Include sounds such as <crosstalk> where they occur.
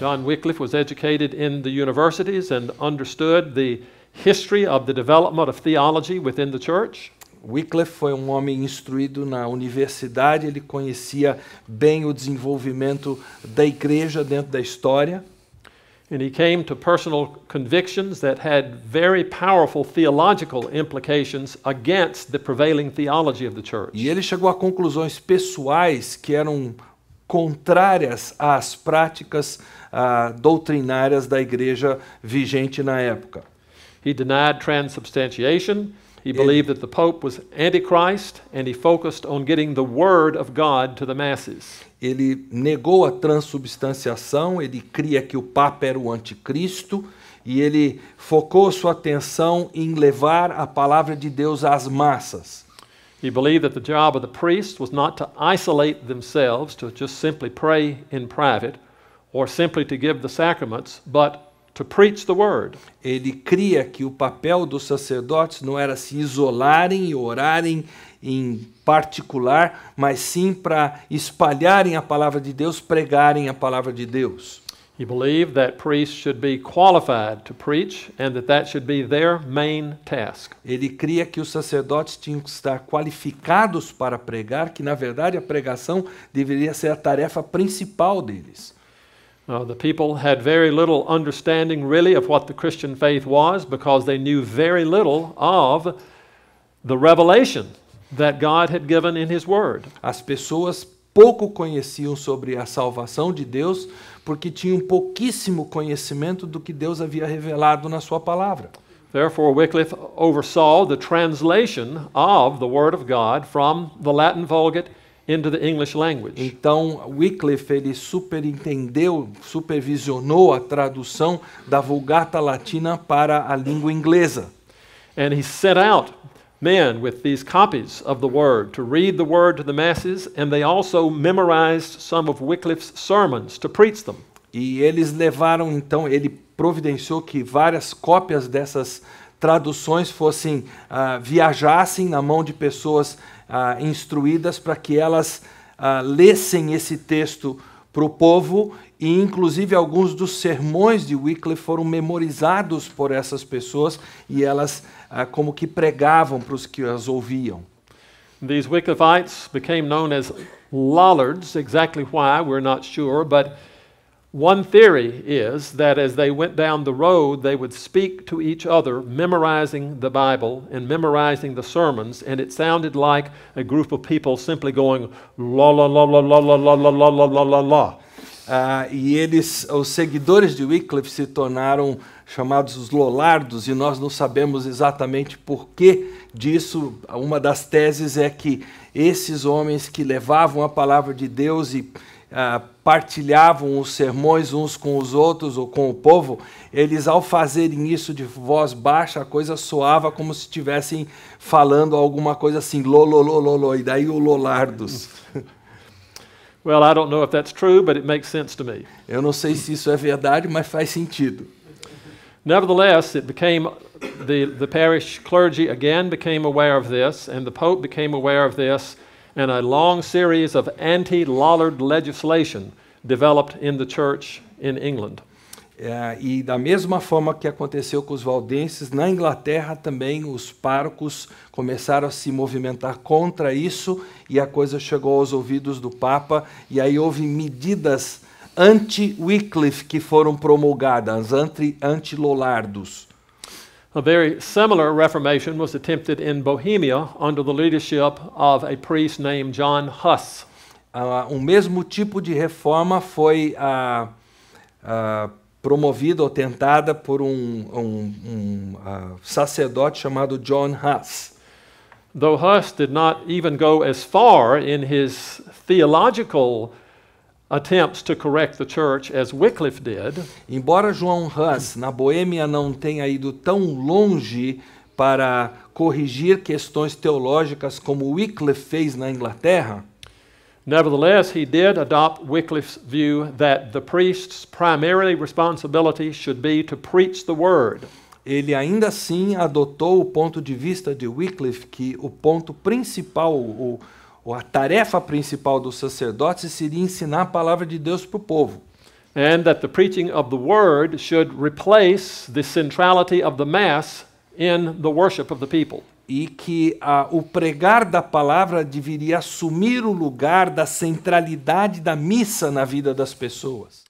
John Wycliffe was educated in the universities and understood the history of the development of theology within the church. Wycliffe foi um homem instruído na universidade, ele conhecia bem o desenvolvimento da igreja dentro da história. And he came to personal convictions that had very powerful theological implications against the prevailing theology of the church. E ele chegou a conclusões pessoais que eram contrárias às práticas ah, doutrinárias da igreja vigente na época. He denied transubstantiation. He believed that the Pope was Antichrist and he focused on getting the word of God to the masses. Ele negou a transubstanciação, ele cria que o Papa era o anticristo e ele focou sua atenção em levar a palavra de Deus às massas. He believed that the job of the priests was not to isolate themselves, to just simply pray in private, or simply to give the sacraments, but to preach the word. Ele cria que o papel dos sacerdotes não era se isolarem e orarem em particular, mas sim para espalharem a palavra de Deus, pregarem a palavra de Deus. He believed that priests should be qualified to preach and that that should be their main task. Ele cria que os sacerdotes tinham que estar qualificados para pregar, que na verdade a pregação deveria ser a tarefa principal deles. Uh, the people had very little understanding, really, of what the Christian faith was because they knew very little of the revelation that God had given in His Word. As pessoas pouco conheciam sobre a salvação de Deus porque tinham pouquíssimo conhecimento do que Deus havia revelado na Sua palavra. Therefore, Wycliffe oversaw the translation of the Word of God from the Latin Vulgate into the English language. Então Wycliffe ele superintendeu, supervisionou a tradução da Vulgata Latina para a língua inglesa. And he set out men with these copies of the word to read the word to the masses and they also memorized some of Wycliffe's sermons to preach them. E eles levaram então ele providenciou que várias cópias dessas traduções fossem uh, viajassem na mão de pessoas uh, instruídas para que elas uh, lessem esse texto para o povo e inclusive alguns dos sermões de Wycliffe foram memorizados por essas pessoas e elas como que pregavam para os que as ouviam. These Wycliffeites became known as Lollards. Exactly why we're not sure, but One theory is that as they went down the road, they would speak to each other, memorizing the Bible and memorizing the sermons, and it sounded like a group of people simply going la la la la la la la la la la la la la. e eles, os seguidores de Wycliffe, se tornaram chamados os Lollardos, e nós não sabemos exatamente porquê disso. Uma das teses é que esses homens que levavam a palavra de Deus e ah, partilhavam os sermões uns com os outros ou com o povo, eles, ao fazerem isso de voz baixa, a coisa soava como se estivessem falando alguma coisa assim, lololololó, e daí o Lolardos. <laughs> Well, I don't know if that's true, but it makes sense to me. Eu não sei se isso é verdade, mas faz sentido. Nevertheless, it became the, the parish clergy again became aware of this, and the Pope became aware of this, and a long series of anti Lollard legislation developed in the church in England. É, e da mesma forma que aconteceu com os valdenses, na Inglaterra também os párocos começaram a se movimentar contra isso e a coisa chegou aos ouvidos do Papa e aí houve medidas anti-Wycliffe que foram promulgadas, anti-Lollardos. anti lollardos A very similar reformation was attempted in Bohemia under the leadership of a priest named John Huss. Uh, um mesmo tipo de reforma foi uh, uh, promovida ou tentada por um, um, um uh, sacerdote chamado John Huss. Though Huss did not even go as far in his theological attempts to correct the church as Wycliffe did. Embora João Hus na Boêmia não tenha ido tão longe para corrigir questões teológicas como Wycliffe fez na Inglaterra, Nevertheless, he did adopt Wycliffe's view that the priest's primary responsibility should be to preach the word. Ele ainda assim adotou o ponto de vista de Wycliffe que o ponto principal, o, a tarefa principal dos sacerdotes seria ensinar a palavra de Deus para o povo. And that the preaching of the word should replace the centrality of the mass in the worship of the people. E que o pregar da palavra deveria assumir o lugar da centralidade da missa na vida das pessoas.